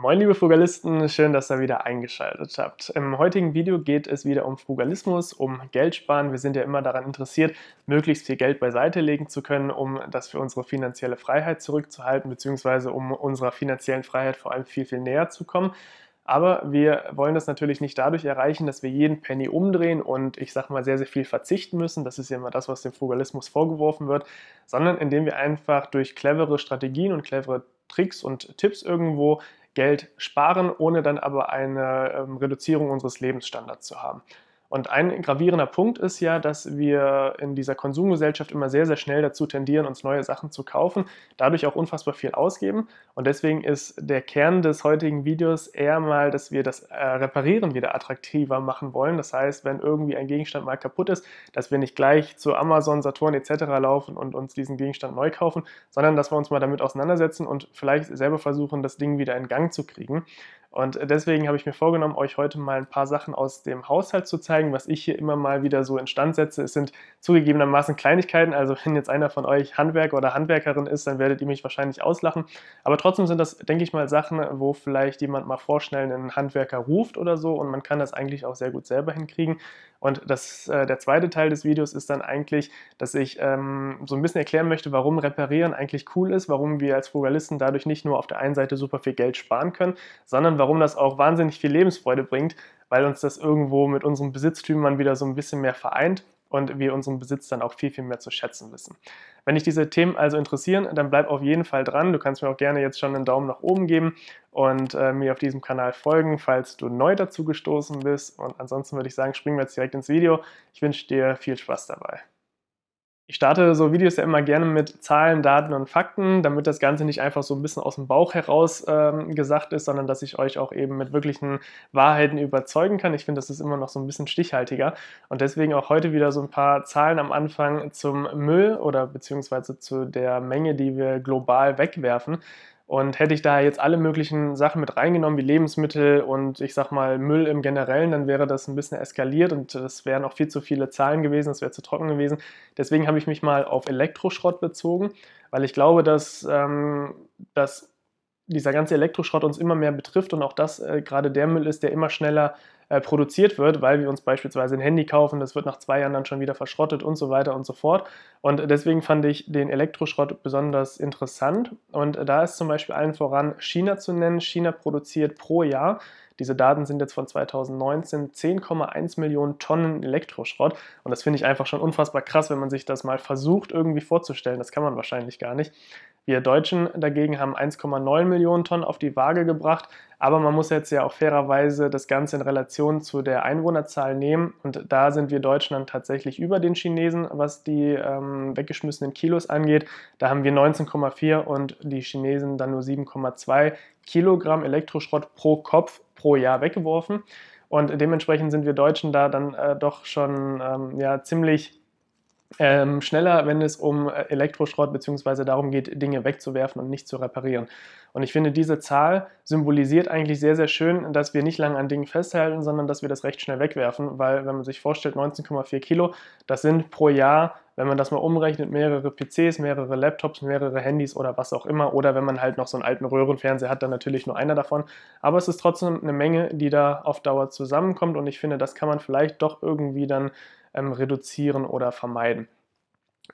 Moin liebe Frugalisten, schön, dass ihr wieder eingeschaltet habt. Im heutigen Video geht es wieder um Frugalismus, um Geld sparen. Wir sind ja immer daran interessiert, möglichst viel Geld beiseite legen zu können, um das für unsere finanzielle Freiheit zurückzuhalten, beziehungsweise um unserer finanziellen Freiheit vor allem viel, viel näher zu kommen. Aber wir wollen das natürlich nicht dadurch erreichen, dass wir jeden Penny umdrehen und ich sag mal sehr, sehr viel verzichten müssen. Das ist ja immer das, was dem Frugalismus vorgeworfen wird, sondern indem wir einfach durch clevere Strategien und clevere Tricks und Tipps irgendwo Geld sparen, ohne dann aber eine ähm, Reduzierung unseres Lebensstandards zu haben. Und ein gravierender Punkt ist ja, dass wir in dieser Konsumgesellschaft immer sehr, sehr schnell dazu tendieren, uns neue Sachen zu kaufen, dadurch auch unfassbar viel ausgeben. Und deswegen ist der Kern des heutigen Videos eher mal, dass wir das äh, Reparieren wieder attraktiver machen wollen. Das heißt, wenn irgendwie ein Gegenstand mal kaputt ist, dass wir nicht gleich zu Amazon, Saturn etc. laufen und uns diesen Gegenstand neu kaufen, sondern dass wir uns mal damit auseinandersetzen und vielleicht selber versuchen, das Ding wieder in Gang zu kriegen. Und deswegen habe ich mir vorgenommen, euch heute mal ein paar Sachen aus dem Haushalt zu zeigen. Was ich hier immer mal wieder so instand setze, es sind zugegebenermaßen Kleinigkeiten. Also wenn jetzt einer von euch Handwerker oder Handwerkerin ist, dann werdet ihr mich wahrscheinlich auslachen. Aber trotzdem sind das, denke ich mal, Sachen, wo vielleicht jemand mal vorschnell einen Handwerker ruft oder so. Und man kann das eigentlich auch sehr gut selber hinkriegen. Und das, äh, der zweite Teil des Videos ist dann eigentlich, dass ich ähm, so ein bisschen erklären möchte, warum Reparieren eigentlich cool ist, warum wir als Frugalisten dadurch nicht nur auf der einen Seite super viel Geld sparen können, sondern warum das auch wahnsinnig viel Lebensfreude bringt, weil uns das irgendwo mit unseren Besitztümern wieder so ein bisschen mehr vereint und wir unseren Besitz dann auch viel, viel mehr zu schätzen wissen. Wenn dich diese Themen also interessieren, dann bleib auf jeden Fall dran. Du kannst mir auch gerne jetzt schon einen Daumen nach oben geben und äh, mir auf diesem Kanal folgen, falls du neu dazu gestoßen bist. Und ansonsten würde ich sagen, springen wir jetzt direkt ins Video. Ich wünsche dir viel Spaß dabei. Ich starte so Videos ja immer gerne mit Zahlen, Daten und Fakten, damit das Ganze nicht einfach so ein bisschen aus dem Bauch heraus ähm, gesagt ist, sondern dass ich euch auch eben mit wirklichen Wahrheiten überzeugen kann. Ich finde, das ist immer noch so ein bisschen stichhaltiger und deswegen auch heute wieder so ein paar Zahlen am Anfang zum Müll oder beziehungsweise zu der Menge, die wir global wegwerfen. Und hätte ich da jetzt alle möglichen Sachen mit reingenommen, wie Lebensmittel und ich sag mal Müll im Generellen, dann wäre das ein bisschen eskaliert und das wären auch viel zu viele Zahlen gewesen, es wäre zu trocken gewesen. Deswegen habe ich mich mal auf Elektroschrott bezogen, weil ich glaube, dass ähm, das dieser ganze Elektroschrott uns immer mehr betrifft und auch das äh, gerade der Müll ist, der immer schneller äh, produziert wird, weil wir uns beispielsweise ein Handy kaufen, das wird nach zwei Jahren dann schon wieder verschrottet und so weiter und so fort. Und deswegen fand ich den Elektroschrott besonders interessant. Und da ist zum Beispiel allen voran China zu nennen. China produziert pro Jahr diese Daten sind jetzt von 2019 10,1 Millionen Tonnen Elektroschrott. Und das finde ich einfach schon unfassbar krass, wenn man sich das mal versucht irgendwie vorzustellen. Das kann man wahrscheinlich gar nicht. Wir Deutschen dagegen haben 1,9 Millionen Tonnen auf die Waage gebracht. Aber man muss jetzt ja auch fairerweise das Ganze in Relation zu der Einwohnerzahl nehmen. Und da sind wir Deutschen dann tatsächlich über den Chinesen, was die ähm, weggeschmissenen Kilos angeht. Da haben wir 19,4 und die Chinesen dann nur 7,2 Kilogramm Elektroschrott pro Kopf pro Jahr weggeworfen. Und dementsprechend sind wir Deutschen da dann äh, doch schon ähm, ja, ziemlich ähm, schneller, wenn es um äh, Elektroschrott bzw. darum geht, Dinge wegzuwerfen und nicht zu reparieren. Und ich finde, diese Zahl symbolisiert eigentlich sehr, sehr schön, dass wir nicht lange an Dingen festhalten, sondern dass wir das recht schnell wegwerfen, weil wenn man sich vorstellt, 19,4 Kilo, das sind pro Jahr, wenn man das mal umrechnet, mehrere PCs, mehrere Laptops, mehrere Handys oder was auch immer. Oder wenn man halt noch so einen alten Röhrenfernseher hat, dann natürlich nur einer davon. Aber es ist trotzdem eine Menge, die da auf Dauer zusammenkommt und ich finde, das kann man vielleicht doch irgendwie dann ähm, reduzieren oder vermeiden.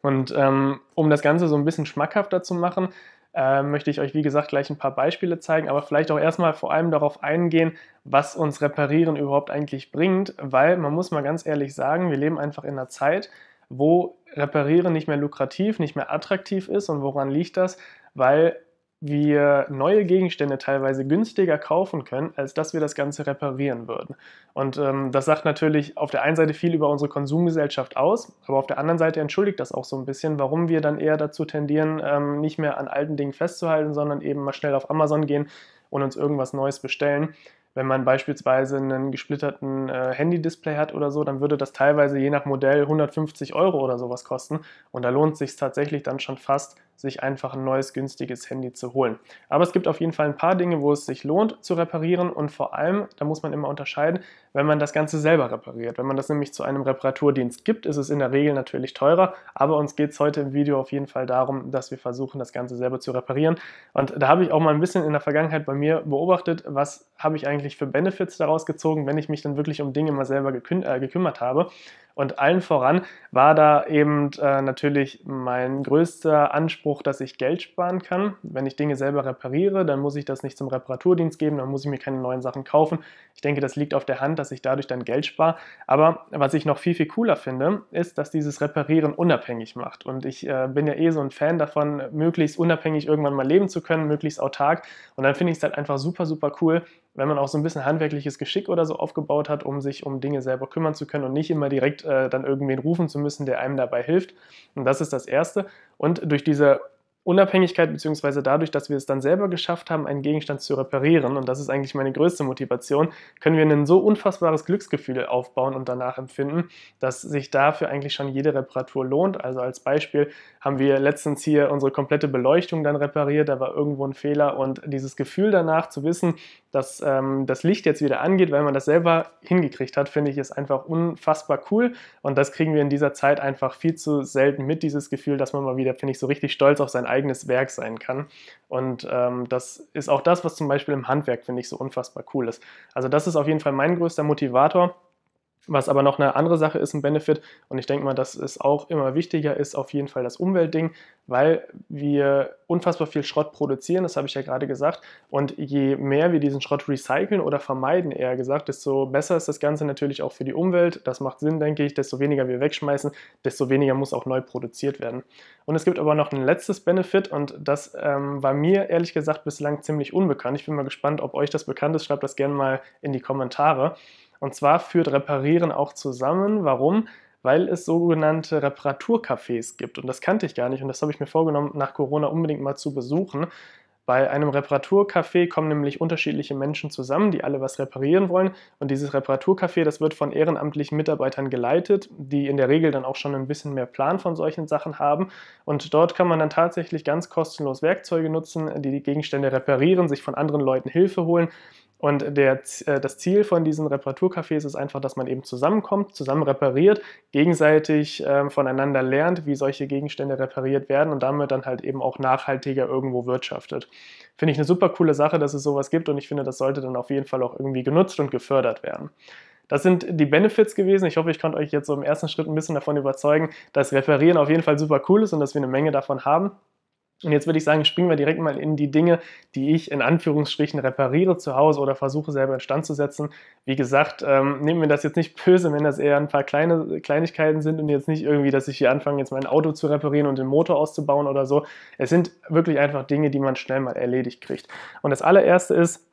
Und ähm, um das Ganze so ein bisschen schmackhafter zu machen, äh, möchte ich euch, wie gesagt, gleich ein paar Beispiele zeigen, aber vielleicht auch erstmal vor allem darauf eingehen, was uns Reparieren überhaupt eigentlich bringt, weil man muss mal ganz ehrlich sagen, wir leben einfach in einer Zeit, wo Reparieren nicht mehr lukrativ, nicht mehr attraktiv ist. Und woran liegt das? Weil wir neue Gegenstände teilweise günstiger kaufen können, als dass wir das Ganze reparieren würden. Und ähm, das sagt natürlich auf der einen Seite viel über unsere Konsumgesellschaft aus, aber auf der anderen Seite entschuldigt das auch so ein bisschen, warum wir dann eher dazu tendieren, ähm, nicht mehr an alten Dingen festzuhalten, sondern eben mal schnell auf Amazon gehen und uns irgendwas Neues bestellen. Wenn man beispielsweise einen gesplitterten äh, Handy-Display hat oder so, dann würde das teilweise je nach Modell 150 Euro oder sowas kosten. Und da lohnt sich tatsächlich dann schon fast, sich einfach ein neues günstiges Handy zu holen. Aber es gibt auf jeden Fall ein paar Dinge, wo es sich lohnt zu reparieren und vor allem, da muss man immer unterscheiden, wenn man das Ganze selber repariert. Wenn man das nämlich zu einem Reparaturdienst gibt, ist es in der Regel natürlich teurer, aber uns geht es heute im Video auf jeden Fall darum, dass wir versuchen, das Ganze selber zu reparieren. Und da habe ich auch mal ein bisschen in der Vergangenheit bei mir beobachtet, was habe ich eigentlich für Benefits daraus gezogen, wenn ich mich dann wirklich um Dinge mal selber äh, gekümmert habe. Und allen voran war da eben äh, natürlich mein größter Anspruch, dass ich Geld sparen kann. Wenn ich Dinge selber repariere, dann muss ich das nicht zum Reparaturdienst geben, dann muss ich mir keine neuen Sachen kaufen. Ich denke, das liegt auf der Hand, dass ich dadurch dann Geld spare. Aber was ich noch viel, viel cooler finde, ist, dass dieses Reparieren unabhängig macht. Und ich äh, bin ja eh so ein Fan davon, möglichst unabhängig irgendwann mal leben zu können, möglichst autark. Und dann finde ich es halt einfach super, super cool, wenn man auch so ein bisschen handwerkliches Geschick oder so aufgebaut hat, um sich um Dinge selber kümmern zu können und nicht immer direkt äh, dann irgendwen rufen zu müssen, der einem dabei hilft. Und das ist das Erste. Und durch diese Unabhängigkeit, beziehungsweise dadurch, dass wir es dann selber geschafft haben, einen Gegenstand zu reparieren, und das ist eigentlich meine größte Motivation, können wir ein so unfassbares Glücksgefühl aufbauen und danach empfinden, dass sich dafür eigentlich schon jede Reparatur lohnt. Also als Beispiel haben wir letztens hier unsere komplette Beleuchtung dann repariert, da war irgendwo ein Fehler und dieses Gefühl danach zu wissen, dass ähm, das Licht jetzt wieder angeht, weil man das selber hingekriegt hat, finde ich, ist einfach unfassbar cool. Und das kriegen wir in dieser Zeit einfach viel zu selten mit, dieses Gefühl, dass man mal wieder, finde ich, so richtig stolz auf sein eigenes Werk sein kann. Und ähm, das ist auch das, was zum Beispiel im Handwerk, finde ich, so unfassbar cool ist. Also das ist auf jeden Fall mein größter Motivator was aber noch eine andere Sache ist, ein Benefit, und ich denke mal, dass es auch immer wichtiger ist, auf jeden Fall das Umweltding, weil wir unfassbar viel Schrott produzieren, das habe ich ja gerade gesagt, und je mehr wir diesen Schrott recyceln oder vermeiden, eher gesagt, desto besser ist das Ganze natürlich auch für die Umwelt, das macht Sinn, denke ich, desto weniger wir wegschmeißen, desto weniger muss auch neu produziert werden. Und es gibt aber noch ein letztes Benefit, und das ähm, war mir ehrlich gesagt bislang ziemlich unbekannt. Ich bin mal gespannt, ob euch das bekannt ist, schreibt das gerne mal in die Kommentare. Und zwar führt Reparieren auch zusammen. Warum? Weil es sogenannte Reparaturcafés gibt. Und das kannte ich gar nicht. Und das habe ich mir vorgenommen, nach Corona unbedingt mal zu besuchen. Bei einem Reparaturcafé kommen nämlich unterschiedliche Menschen zusammen, die alle was reparieren wollen. Und dieses Reparaturcafé, das wird von ehrenamtlichen Mitarbeitern geleitet, die in der Regel dann auch schon ein bisschen mehr Plan von solchen Sachen haben. Und dort kann man dann tatsächlich ganz kostenlos Werkzeuge nutzen, die die Gegenstände reparieren, sich von anderen Leuten Hilfe holen und der, äh, das Ziel von diesen Reparaturcafés ist einfach, dass man eben zusammenkommt, zusammen repariert, gegenseitig äh, voneinander lernt, wie solche Gegenstände repariert werden und damit dann halt eben auch nachhaltiger irgendwo wirtschaftet. Finde ich eine super coole Sache, dass es sowas gibt und ich finde, das sollte dann auf jeden Fall auch irgendwie genutzt und gefördert werden. Das sind die Benefits gewesen. Ich hoffe, ich konnte euch jetzt so im ersten Schritt ein bisschen davon überzeugen, dass Reparieren auf jeden Fall super cool ist und dass wir eine Menge davon haben. Und jetzt würde ich sagen, springen wir direkt mal in die Dinge, die ich in Anführungsstrichen repariere zu Hause oder versuche selber instand zu setzen. Wie gesagt, ähm, nehmen wir das jetzt nicht böse, wenn das eher ein paar kleine Kleinigkeiten sind und jetzt nicht irgendwie, dass ich hier anfange, jetzt mein Auto zu reparieren und den Motor auszubauen oder so. Es sind wirklich einfach Dinge, die man schnell mal erledigt kriegt. Und das allererste ist,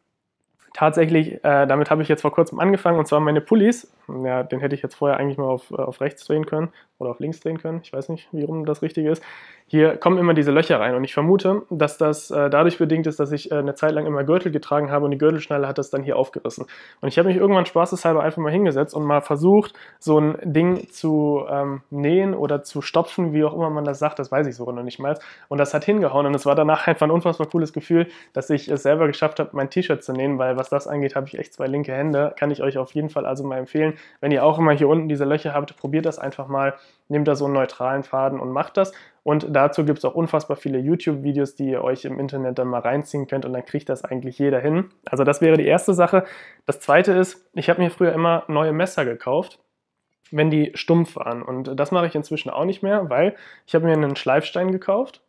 tatsächlich, äh, damit habe ich jetzt vor kurzem angefangen und zwar meine Pullis. Ja, den hätte ich jetzt vorher eigentlich mal auf, äh, auf rechts drehen können oder auf links drehen können. Ich weiß nicht, wie rum das Richtige ist. Hier kommen immer diese Löcher rein und ich vermute, dass das äh, dadurch bedingt ist, dass ich äh, eine Zeit lang immer Gürtel getragen habe und die Gürtelschnalle hat das dann hier aufgerissen. Und ich habe mich irgendwann spaßeshalber einfach mal hingesetzt und mal versucht, so ein Ding zu ähm, nähen oder zu stopfen, wie auch immer man das sagt, das weiß ich sogar genau noch nicht mal. Und das hat hingehauen und es war danach einfach ein unfassbar cooles Gefühl, dass ich es selber geschafft habe, mein T-Shirt zu nähen, weil was das angeht, habe ich echt zwei linke Hände. Kann ich euch auf jeden Fall also mal empfehlen. Wenn ihr auch immer hier unten diese Löcher habt, probiert das einfach mal nehmt da so einen neutralen Faden und macht das. Und dazu gibt es auch unfassbar viele YouTube-Videos, die ihr euch im Internet dann mal reinziehen könnt und dann kriegt das eigentlich jeder hin. Also das wäre die erste Sache. Das zweite ist, ich habe mir früher immer neue Messer gekauft wenn die stumpf waren. Und das mache ich inzwischen auch nicht mehr, weil ich habe mir einen Schleifstein gekauft.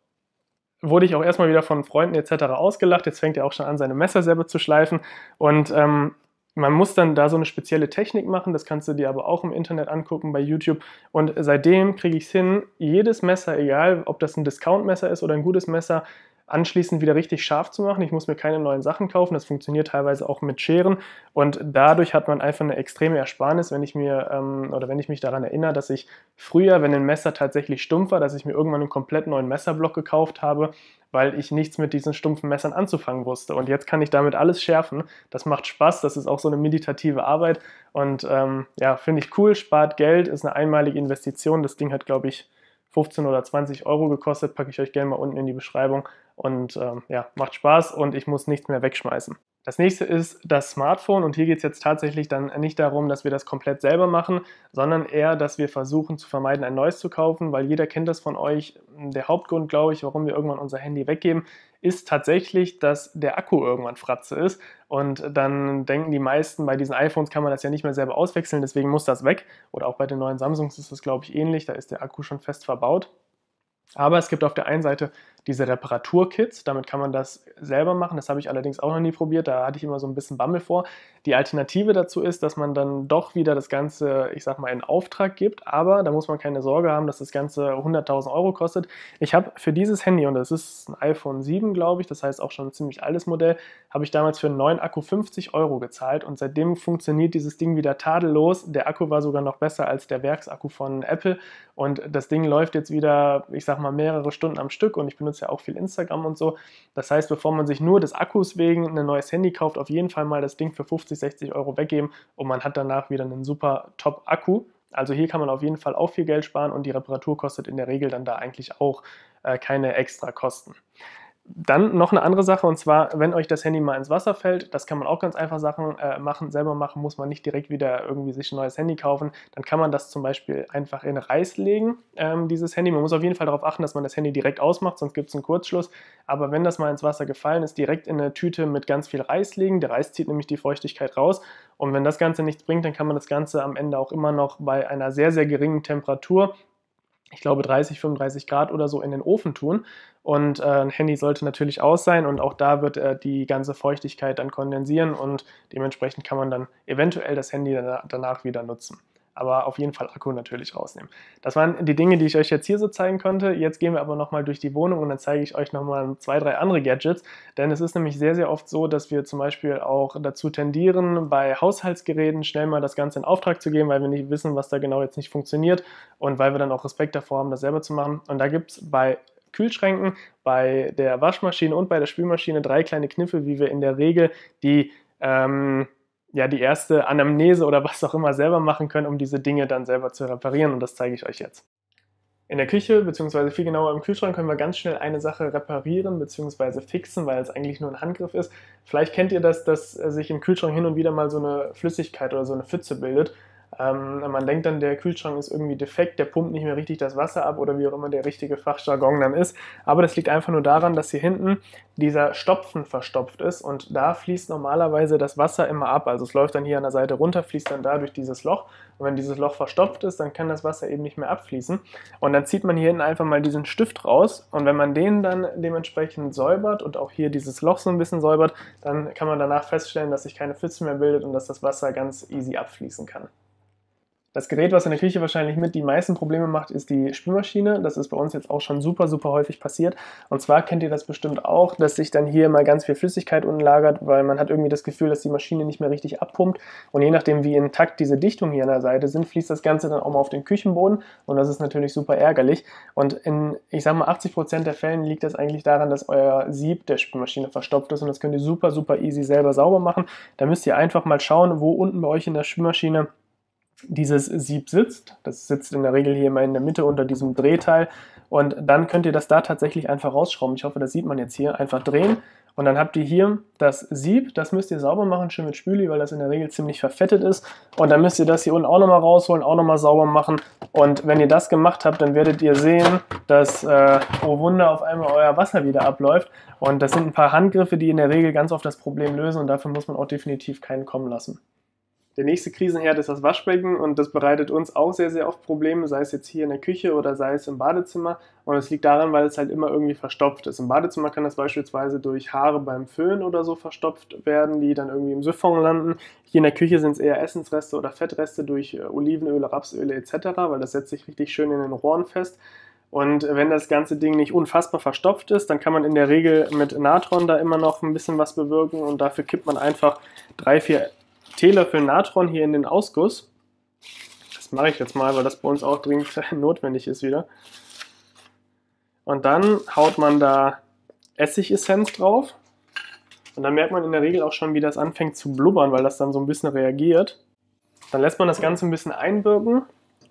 Wurde ich auch erstmal wieder von Freunden etc. ausgelacht. Jetzt fängt er auch schon an, seine Messer Messersäbel zu schleifen. Und ähm, man muss dann da so eine spezielle Technik machen, das kannst du dir aber auch im Internet angucken bei YouTube. Und seitdem kriege ich es hin, jedes Messer, egal ob das ein Discount-Messer ist oder ein gutes Messer, anschließend wieder richtig scharf zu machen. Ich muss mir keine neuen Sachen kaufen. Das funktioniert teilweise auch mit Scheren. Und dadurch hat man einfach eine extreme Ersparnis, wenn ich mir ähm, oder wenn ich mich daran erinnere, dass ich früher, wenn ein Messer tatsächlich stumpf war, dass ich mir irgendwann einen komplett neuen Messerblock gekauft habe, weil ich nichts mit diesen stumpfen Messern anzufangen wusste. Und jetzt kann ich damit alles schärfen. Das macht Spaß, das ist auch so eine meditative Arbeit. Und ähm, ja, finde ich cool, spart Geld, ist eine einmalige Investition. Das Ding hat, glaube ich, 15 oder 20 Euro gekostet. Packe ich euch gerne mal unten in die Beschreibung. Und ähm, ja, macht Spaß und ich muss nichts mehr wegschmeißen. Das nächste ist das Smartphone und hier geht es jetzt tatsächlich dann nicht darum, dass wir das komplett selber machen, sondern eher, dass wir versuchen zu vermeiden, ein neues zu kaufen, weil jeder kennt das von euch. Der Hauptgrund, glaube ich, warum wir irgendwann unser Handy weggeben, ist tatsächlich, dass der Akku irgendwann Fratze ist und dann denken die meisten, bei diesen iPhones kann man das ja nicht mehr selber auswechseln, deswegen muss das weg. Oder auch bei den neuen Samsungs ist das, glaube ich, ähnlich, da ist der Akku schon fest verbaut. Aber es gibt auf der einen Seite diese Reparaturkits. Damit kann man das selber machen. Das habe ich allerdings auch noch nie probiert. Da hatte ich immer so ein bisschen Bammel vor. Die Alternative dazu ist, dass man dann doch wieder das Ganze, ich sag mal, in Auftrag gibt. Aber da muss man keine Sorge haben, dass das Ganze 100.000 Euro kostet. Ich habe für dieses Handy, und das ist ein iPhone 7, glaube ich, das heißt auch schon ein ziemlich altes Modell, habe ich damals für einen neuen Akku 50 Euro gezahlt. Und seitdem funktioniert dieses Ding wieder tadellos. Der Akku war sogar noch besser als der Werksakku von Apple. Und das Ding läuft jetzt wieder, ich sag mal, mehrere Stunden am Stück. Und ich benutze benutze ja auch viel Instagram und so. Das heißt, bevor man sich nur des Akkus wegen ein neues Handy kauft, auf jeden Fall mal das Ding für 50, 60 Euro weggeben und man hat danach wieder einen super Top-Akku. Also hier kann man auf jeden Fall auch viel Geld sparen und die Reparatur kostet in der Regel dann da eigentlich auch äh, keine extra Kosten. Dann noch eine andere Sache und zwar, wenn euch das Handy mal ins Wasser fällt, das kann man auch ganz einfach Sachen äh, machen, selber machen, muss man nicht direkt wieder irgendwie sich ein neues Handy kaufen. Dann kann man das zum Beispiel einfach in Reis legen, ähm, dieses Handy. Man muss auf jeden Fall darauf achten, dass man das Handy direkt ausmacht, sonst gibt es einen Kurzschluss. Aber wenn das mal ins Wasser gefallen ist, direkt in eine Tüte mit ganz viel Reis legen. Der Reis zieht nämlich die Feuchtigkeit raus. Und wenn das Ganze nichts bringt, dann kann man das Ganze am Ende auch immer noch bei einer sehr, sehr geringen Temperatur ich glaube 30, 35 Grad oder so in den Ofen tun. Und äh, ein Handy sollte natürlich aus sein und auch da wird äh, die ganze Feuchtigkeit dann kondensieren und dementsprechend kann man dann eventuell das Handy danach wieder nutzen aber auf jeden Fall Akku natürlich rausnehmen. Das waren die Dinge, die ich euch jetzt hier so zeigen konnte. Jetzt gehen wir aber nochmal durch die Wohnung und dann zeige ich euch nochmal zwei, drei andere Gadgets, denn es ist nämlich sehr, sehr oft so, dass wir zum Beispiel auch dazu tendieren, bei Haushaltsgeräten schnell mal das Ganze in Auftrag zu geben, weil wir nicht wissen, was da genau jetzt nicht funktioniert und weil wir dann auch Respekt davor haben, das selber zu machen. Und da gibt es bei Kühlschränken, bei der Waschmaschine und bei der Spülmaschine drei kleine Kniffe, wie wir in der Regel die ähm, ja, die erste Anamnese oder was auch immer selber machen können, um diese Dinge dann selber zu reparieren. Und das zeige ich euch jetzt. In der Küche, beziehungsweise viel genauer im Kühlschrank, können wir ganz schnell eine Sache reparieren, beziehungsweise fixen, weil es eigentlich nur ein Handgriff ist. Vielleicht kennt ihr das, dass äh, sich im Kühlschrank hin und wieder mal so eine Flüssigkeit oder so eine Pfütze bildet. Ähm, man denkt dann, der Kühlschrank ist irgendwie defekt, der pumpt nicht mehr richtig das Wasser ab oder wie auch immer der richtige Fachjargon dann ist. Aber das liegt einfach nur daran, dass hier hinten dieser Stopfen verstopft ist und da fließt normalerweise das Wasser immer ab. Also es läuft dann hier an der Seite runter, fließt dann da durch dieses Loch. Und wenn dieses Loch verstopft ist, dann kann das Wasser eben nicht mehr abfließen. Und dann zieht man hier hinten einfach mal diesen Stift raus und wenn man den dann dementsprechend säubert und auch hier dieses Loch so ein bisschen säubert, dann kann man danach feststellen, dass sich keine Pfütze mehr bildet und dass das Wasser ganz easy abfließen kann. Das Gerät, was in der Küche wahrscheinlich mit die meisten Probleme macht, ist die Spülmaschine. Das ist bei uns jetzt auch schon super, super häufig passiert. Und zwar kennt ihr das bestimmt auch, dass sich dann hier mal ganz viel Flüssigkeit unlagert, weil man hat irgendwie das Gefühl, dass die Maschine nicht mehr richtig abpumpt. Und je nachdem, wie intakt diese Dichtungen hier an der Seite sind, fließt das Ganze dann auch mal auf den Küchenboden. Und das ist natürlich super ärgerlich. Und in, ich sag mal, 80% Prozent der Fällen liegt das eigentlich daran, dass euer Sieb der Spülmaschine verstopft ist. Und das könnt ihr super, super easy selber sauber machen. Da müsst ihr einfach mal schauen, wo unten bei euch in der Spülmaschine dieses Sieb sitzt. Das sitzt in der Regel hier immer in der Mitte unter diesem Drehteil. Und dann könnt ihr das da tatsächlich einfach rausschrauben. Ich hoffe, das sieht man jetzt hier. Einfach drehen. Und dann habt ihr hier das Sieb. Das müsst ihr sauber machen, schön mit Spüli, weil das in der Regel ziemlich verfettet ist. Und dann müsst ihr das hier unten auch nochmal rausholen, auch nochmal sauber machen. Und wenn ihr das gemacht habt, dann werdet ihr sehen, dass, äh, oh Wunder, auf einmal euer Wasser wieder abläuft. Und das sind ein paar Handgriffe, die in der Regel ganz oft das Problem lösen. Und dafür muss man auch definitiv keinen kommen lassen. Der nächste Krisenherd ist das Waschbecken und das bereitet uns auch sehr, sehr oft Probleme, sei es jetzt hier in der Küche oder sei es im Badezimmer. Und es liegt daran, weil es halt immer irgendwie verstopft ist. Im Badezimmer kann das beispielsweise durch Haare beim Föhn oder so verstopft werden, die dann irgendwie im Siphon landen. Hier in der Küche sind es eher Essensreste oder Fettreste durch äh, Olivenöl, Rapsöle etc., weil das setzt sich richtig schön in den Rohren fest. Und wenn das ganze Ding nicht unfassbar verstopft ist, dann kann man in der Regel mit Natron da immer noch ein bisschen was bewirken und dafür kippt man einfach drei, vier Teelöffel Natron hier in den Ausguss. Das mache ich jetzt mal, weil das bei uns auch dringend notwendig ist wieder. Und dann haut man da Essigessenz drauf. Und dann merkt man in der Regel auch schon, wie das anfängt zu blubbern, weil das dann so ein bisschen reagiert. Dann lässt man das Ganze ein bisschen einwirken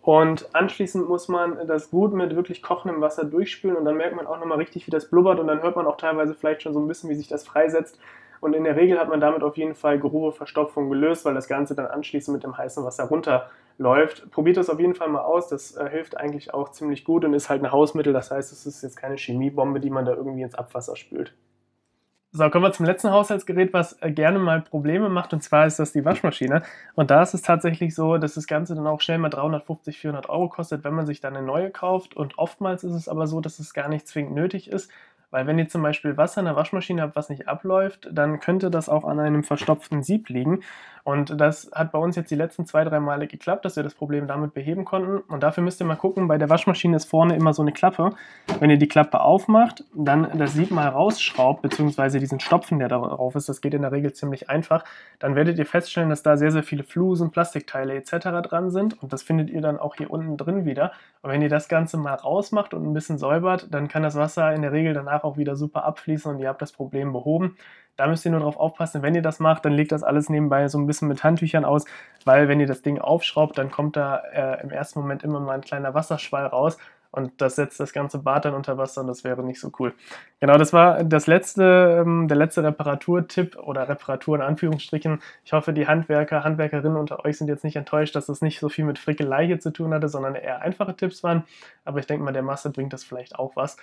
und anschließend muss man das gut mit wirklich kochendem Wasser durchspülen und dann merkt man auch nochmal richtig, wie das blubbert und dann hört man auch teilweise vielleicht schon so ein bisschen, wie sich das freisetzt. Und in der Regel hat man damit auf jeden Fall grobe Verstopfung gelöst, weil das Ganze dann anschließend mit dem heißen Wasser runterläuft. Probiert das auf jeden Fall mal aus. Das äh, hilft eigentlich auch ziemlich gut und ist halt ein Hausmittel. Das heißt, es ist jetzt keine Chemiebombe, die man da irgendwie ins Abwasser spült. So, kommen wir zum letzten Haushaltsgerät, was äh, gerne mal Probleme macht, und zwar ist das die Waschmaschine. Und da ist es tatsächlich so, dass das Ganze dann auch schnell mal 350, 400 Euro kostet, wenn man sich dann eine neue kauft. Und oftmals ist es aber so, dass es gar nicht zwingend nötig ist, weil wenn ihr zum Beispiel Wasser in der Waschmaschine habt, was nicht abläuft, dann könnte das auch an einem verstopften Sieb liegen. Und das hat bei uns jetzt die letzten zwei, drei Male geklappt, dass wir das Problem damit beheben konnten. Und dafür müsst ihr mal gucken, bei der Waschmaschine ist vorne immer so eine Klappe. Wenn ihr die Klappe aufmacht, dann das Sieb mal rausschraubt, beziehungsweise diesen Stopfen, der darauf ist, das geht in der Regel ziemlich einfach, dann werdet ihr feststellen, dass da sehr, sehr viele Flusen, Plastikteile etc. dran sind. Und das findet ihr dann auch hier unten drin wieder. Und wenn ihr das Ganze mal rausmacht und ein bisschen säubert, dann kann das Wasser in der Regel danach danach auch wieder super abfließen und ihr habt das Problem behoben. Da müsst ihr nur drauf aufpassen, wenn ihr das macht, dann legt das alles nebenbei so ein bisschen mit Handtüchern aus, weil wenn ihr das Ding aufschraubt, dann kommt da äh, im ersten Moment immer mal ein kleiner Wasserschwall raus und das setzt das ganze Bad dann unter Wasser und das wäre nicht so cool. Genau, das war das letzte, ähm, der letzte Reparaturtipp oder Reparatur in Anführungsstrichen. Ich hoffe, die Handwerker, Handwerkerinnen unter euch sind jetzt nicht enttäuscht, dass das nicht so viel mit Frickelei hier zu tun hatte, sondern eher einfache Tipps waren. Aber ich denke mal, der Masse bringt das vielleicht auch was.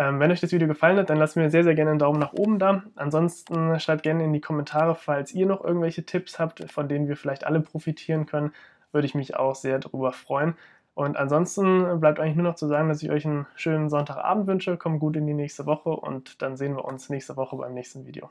Ähm, wenn euch das Video gefallen hat, dann lasst mir sehr, sehr gerne einen Daumen nach oben da. Ansonsten schreibt gerne in die Kommentare, falls ihr noch irgendwelche Tipps habt, von denen wir vielleicht alle profitieren können, würde ich mich auch sehr darüber freuen. Und ansonsten bleibt eigentlich nur noch zu sagen, dass ich euch einen schönen Sonntagabend wünsche, kommt gut in die nächste Woche und dann sehen wir uns nächste Woche beim nächsten Video.